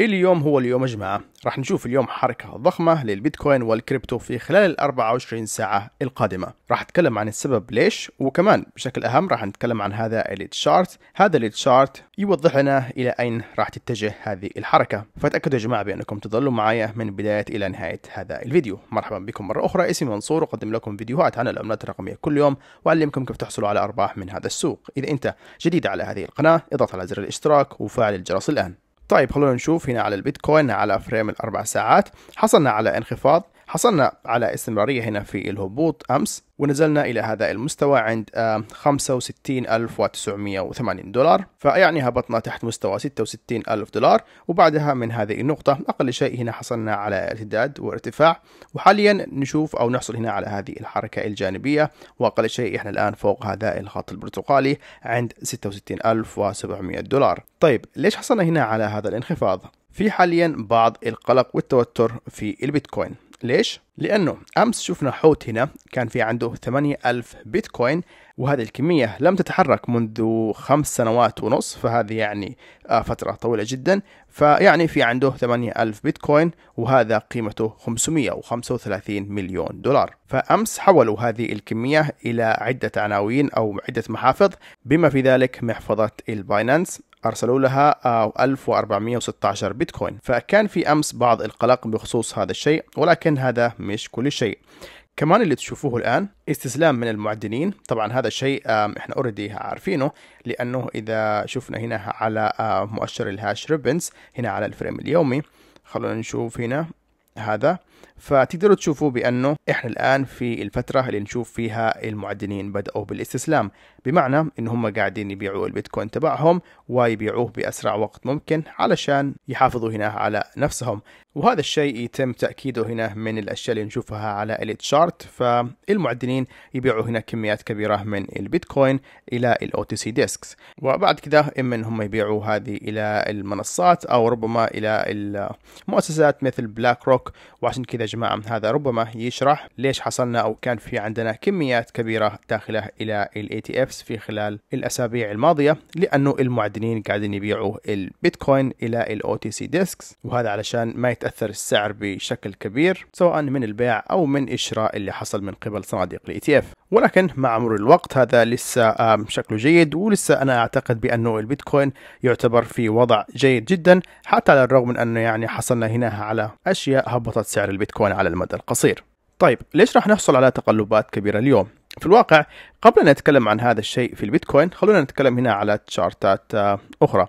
اليوم هو اليوم يا جماعة راح نشوف اليوم حركة ضخمة للبيتكوين والكريبتو في خلال ال 24 ساعة القادمة راح أتكلم عن السبب ليش وكمان بشكل أهم راح نتكلم عن هذا التشارت هذا التشارت يوضح لنا إلى أين راح تتجه هذه الحركة فتأكدوا يا جماعة بأنكم تظلوا معايا من بداية إلى نهاية هذا الفيديو مرحبا بكم مرة أخرى اسمي منصور أقدم لكم فيديوهات عن العملات الرقمية كل يوم وأعلمكم كيف تحصلوا على أرباح من هذا السوق إذا أنت جديد على هذه القناة اضغط على زر الاشتراك وفعل الجرس الآن طيب خلونا نشوف هنا على البيتكوين على فريم الأربع ساعات حصلنا على انخفاض حصلنا على استمرارية هنا في الهبوط أمس ونزلنا إلى هذا المستوى عند 65980 آه، دولار فيعني هبطنا تحت مستوى 66000 دولار وبعدها من هذه النقطة أقل شيء هنا حصلنا على ارتداد وارتفاع وحاليا نشوف أو نحصل هنا على هذه الحركة الجانبية وأقل شيء إحنا الآن فوق هذا الخط البرتقالي عند 66700 دولار طيب ليش حصلنا هنا على هذا الانخفاض؟ في حاليا بعض القلق والتوتر في البيتكوين ليش؟ لأنه أمس شفنا حوت هنا كان في عنده 8000 بيتكوين وهذه الكمية لم تتحرك منذ خمس سنوات ونص فهذه يعني آه، فترة طويلة جدا فيعني في عنده 8000 بيتكوين وهذا قيمته 535 مليون دولار فأمس حولوا هذه الكمية إلى عدة عناوين أو عدة محافظ بما في ذلك محفظة الباينانس أرسلوا لها 1416 آه، بيتكوين فكان في أمس بعض القلق بخصوص هذا الشيء ولكن هذا مش كل شيء كمان اللي تشوفوه الآن استسلام من المعدنين طبعا هذا الشيء احنا اوريدي عارفينه لأنه إذا شفنا هنا على آه، مؤشر الهاش ريبنز هنا على الفريم اليومي خلونا نشوف هنا هذا فتقدروا تشوفوا بأنه إحنا الآن في الفترة اللي نشوف فيها المعدنين بدأوا بالاستسلام بمعنى إن هم قاعدين يبيعوا البيتكوين تبعهم ويبيعوه بأسرع وقت ممكن علشان يحافظوا هنا على نفسهم وهذا الشيء يتم تأكيده هنا من الأشياء اللي نشوفها على التشارت فالمعدنين يبيعوا هنا كميات كبيرة من البيتكوين إلى الأو تي سي ديسكس وبعد كده إما إن هم يبيعوا هذه إلى المنصات أو ربما إلى المؤسسات مثل بلاك روك وعشان كذا يا جماعة هذا ربما يشرح ليش حصلنا أو كان في عندنا كميات كبيرة داخلة إلى الاي تي افس في خلال الأسابيع الماضية لأنه المعدنين قاعدين يبيعوا البيتكوين إلى تي سي ديسكس وهذا علشان ما يتأثر السعر بشكل كبير سواء من البيع أو من إشراء اللي حصل من قبل صناديق الاي تي اف ولكن مع مرور الوقت هذا لسه شكله جيد ولسه أنا أعتقد بأنه البيتكوين يعتبر في وضع جيد جدا حتى على الرغم من أنه يعني حصلنا هنا على أشياء هبطت سعر البيتكوين على المدى القصير طيب ليش راح نحصل على تقلبات كبيرة اليوم؟ في الواقع قبل أن نتكلم عن هذا الشيء في البيتكوين خلونا نتكلم هنا على تشارتات آه، أخرى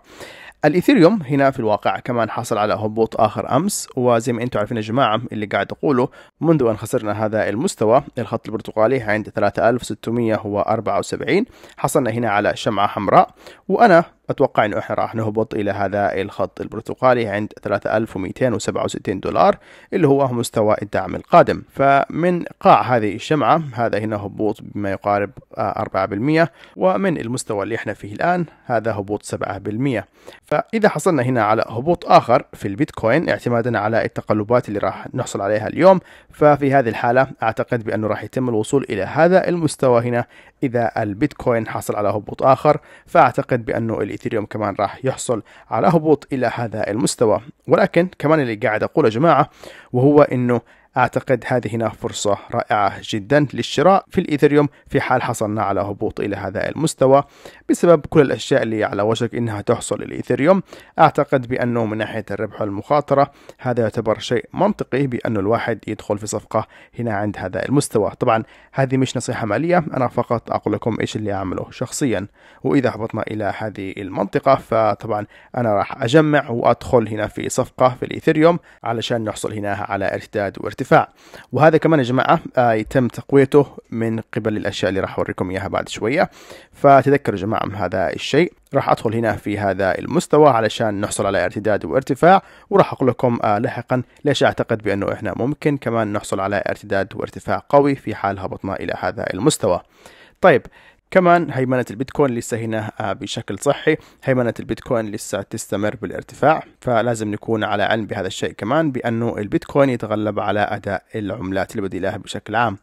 الإيثيريوم هنا في الواقع كمان حصل على هبوط آخر أمس وزي ما أنتم عارفين يا جماعة اللي قاعد أقوله منذ أن خسرنا هذا المستوى الخط البرتقالي عند 3674 حصلنا هنا على شمعة حمراء وأنا أتوقع أنه إحنا راح نهبط إلى هذا الخط البرتقالي عند 3267 دولار اللي هو مستوى الدعم القادم فمن قاع هذه الشمعة هذا هنا هبوط بما يقارب 4% آه، ومن المستوى اللي إحنا فيه الآن هذا هبوط 7% فإذا حصلنا هنا على هبوط آخر في البيتكوين اعتمادا على التقلبات اللي راح نحصل عليها اليوم ففي هذه الحالة أعتقد بأنه راح يتم الوصول إلى هذا المستوى هنا إذا البيتكوين حصل على هبوط آخر فأعتقد بأنه الايثيريوم كمان راح يحصل على هبوط الى هذا المستوى ولكن كمان اللي قاعد اقوله جماعه وهو انه أعتقد هذه هنا فرصة رائعة جدا للشراء في الإيثريوم في حال حصلنا على هبوط إلى هذا المستوى بسبب كل الأشياء اللي على وشك إنها تحصل الإيثريوم أعتقد بأنه من ناحية الربح والمخاطرة هذا يعتبر شيء منطقي بأن الواحد يدخل في صفقة هنا عند هذا المستوى طبعا هذه مش نصيحة مالية أنا فقط أقول لكم إيش اللي أعمله شخصيا وإذا هبطنا إلى هذه المنطقة فطبعا أنا راح أجمع وأدخل هنا في صفقة في الإيثريوم علشان نحصل هنا على ارتداد وارتفاع الارتفاع وهذا كمان يا جماعه آه، يتم تقويته من قبل الاشياء اللي راح اوريكم اياها بعد شويه فتذكروا يا جماعه من هذا الشيء راح ادخل هنا في هذا المستوى علشان نحصل على ارتداد وارتفاع وراح اقول لكم آه، لاحقا ليش اعتقد بانه احنا ممكن كمان نحصل على ارتداد وارتفاع قوي في حال هبطنا الى هذا المستوى طيب كمان هيمنة البيتكوين لسه هنا آه، بشكل صحي هيمنة البيتكوين لسه تستمر بالارتفاع فلازم نكون على علم بهذا الشيء كمان بأنه البيتكوين يتغلب على أداء العملات البديلة بشكل عام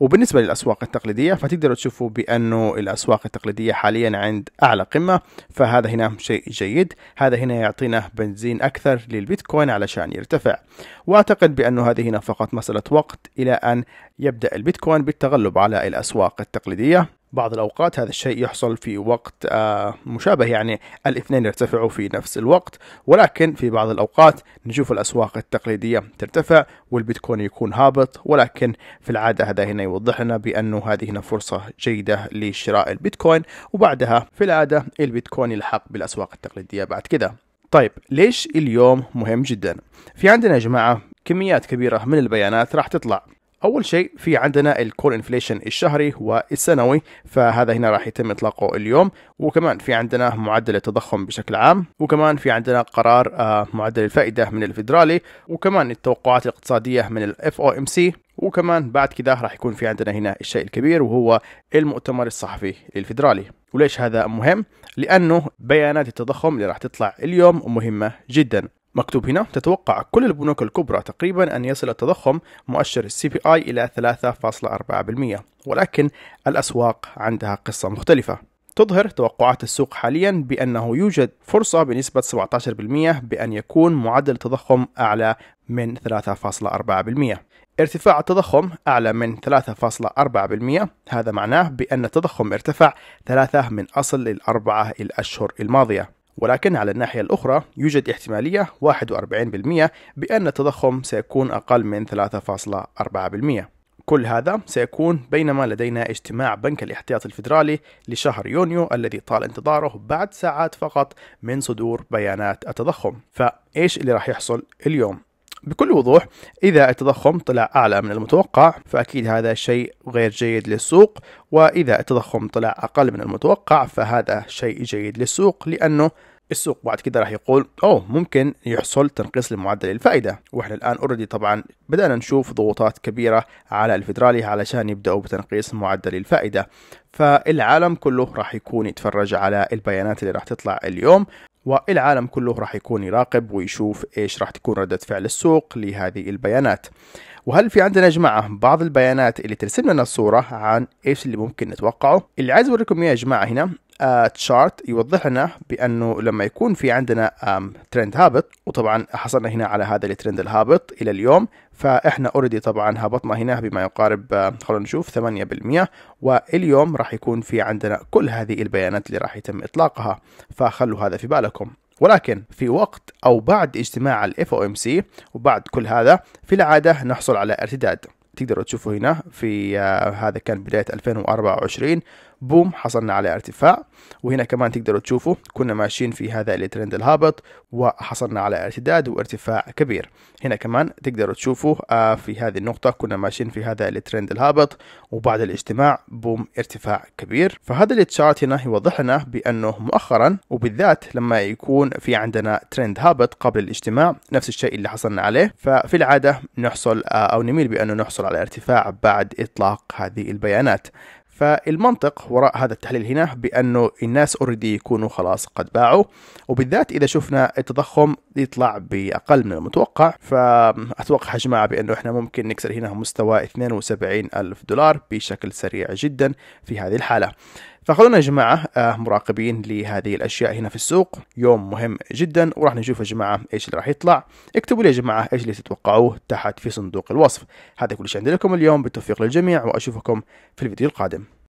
وبالنسبة للأسواق التقليدية فتقدروا تشوفوا بأنه الأسواق التقليدية حاليا عند أعلى قمة فهذا هنا شيء جيد هذا هنا يعطينا بنزين أكثر للبيتكوين علشان يرتفع وأعتقد بأنه هذه هنا فقط مسألة وقت إلى أن يبدأ البيتكوين بالتغلب على الأسواق التقليدية بعض الأوقات هذا الشيء يحصل في وقت آه، مشابه يعني الاثنين يرتفعوا في نفس الوقت ولكن في بعض الأوقات نشوف الأسواق التقليدية ترتفع والبيتكوين يكون هابط ولكن في العادة هذا هنا يوضح لنا بأنه هذه هنا فرصة جيدة لشراء البيتكوين وبعدها في العادة البيتكوين يلحق بالأسواق التقليدية بعد كده طيب ليش اليوم مهم جدا؟ في عندنا يا جماعة كميات كبيرة من البيانات راح تطلع اول شيء في عندنا الكور انفليشن الشهري والسنوي فهذا هنا راح يتم اطلاقه اليوم وكمان في عندنا معدل التضخم بشكل عام وكمان في عندنا قرار آه، معدل الفائده من الفيدرالي وكمان التوقعات الاقتصاديه من الاف او ام سي وكمان بعد كده راح يكون في عندنا هنا الشيء الكبير وهو المؤتمر الصحفي الفيدرالي وليش هذا مهم؟ لأنه بيانات التضخم اللي راح تطلع اليوم مهمة جدا مكتوب هنا تتوقع كل البنوك الكبرى تقريبا أن يصل التضخم مؤشر السي بي آي إلى 3.4% ولكن الأسواق عندها قصة مختلفة تظهر توقعات السوق حاليا بأنه يوجد فرصة بنسبة 17% بأن يكون معدل التضخم أعلى من 3.4% ارتفاع التضخم أعلى من 3.4% هذا معناه بأن التضخم ارتفع 3 من أصل الأربعة الأشهر الماضية ولكن على الناحية الأخرى يوجد احتمالية 41% بأن التضخم سيكون أقل من 3.4% كل هذا سيكون بينما لدينا اجتماع بنك الاحتياطي الفيدرالي لشهر يونيو الذي طال انتظاره بعد ساعات فقط من صدور بيانات التضخم فايش اللي راح يحصل اليوم بكل وضوح إذا التضخم طلع أعلى من المتوقع فأكيد هذا شيء غير جيد للسوق وإذا التضخم طلع أقل من المتوقع فهذا شيء جيد للسوق لأنه السوق بعد كده راح يقول اوه ممكن يحصل تنقيص لمعدل الفائده واحنا الان اوريدي طبعا بدانا نشوف ضغوطات كبيره على الفيدرالي علشان يبداوا بتنقيص معدل الفائده فالعالم كله راح يكون يتفرج على البيانات اللي راح تطلع اليوم والعالم كله راح يكون يراقب ويشوف ايش راح تكون ردة فعل السوق لهذه البيانات وهل في عندنا جماعة بعض البيانات اللي ترسم لنا الصورة عن ايش اللي ممكن نتوقعه اللي عايز اوريكم يا جماعة هنا تشارت آه، يوضح لنا بانه لما يكون في عندنا ترند هابط وطبعا حصلنا هنا على هذا الترند الهابط الى اليوم فاحنا اوريدي طبعا هبطنا هنا بما يقارب خلونا نشوف 8% واليوم راح يكون في عندنا كل هذه البيانات اللي راح يتم اطلاقها فخلوا هذا في بالكم ولكن في وقت او بعد اجتماع الاف او ام سي وبعد كل هذا في العاده نحصل على ارتداد تقدروا تشوفوا هنا في آه، هذا كان بداية 2024 بوم حصلنا على ارتفاع وهنا كمان تقدروا تشوفوا كنا ماشيين في هذا الترند الهابط وحصلنا على ارتداد وارتفاع كبير هنا كمان تقدروا تشوفوا آه، في هذه النقطة كنا ماشيين في هذا الترند الهابط وبعد الاجتماع بوم ارتفاع كبير فهذا التشارت هنا يوضح لنا بأنه مؤخرا وبالذات لما يكون في عندنا ترند هابط قبل الاجتماع نفس الشيء اللي حصلنا عليه ففي العادة نحصل آه، أو نميل بأنه نحصل على ارتفاع بعد إطلاق هذه البيانات فالمنطق وراء هذا التحليل هنا بانه الناس اوريدي يكونوا خلاص قد باعوا وبالذات اذا شفنا التضخم يطلع باقل من المتوقع فاتوقع يا جماعه بانه احنا ممكن نكسر هنا مستوى 72 الف دولار بشكل سريع جدا في هذه الحاله فخلونا يا جماعة آه، مراقبين لهذه الأشياء هنا في السوق يوم مهم جدا وراح نشوف يا جماعة إيش اللي راح يطلع اكتبوا لي يا جماعة إيش اللي تتوقعوه تحت في صندوق الوصف هذا كل شيء عندي لكم اليوم بالتوفيق للجميع وأشوفكم في الفيديو القادم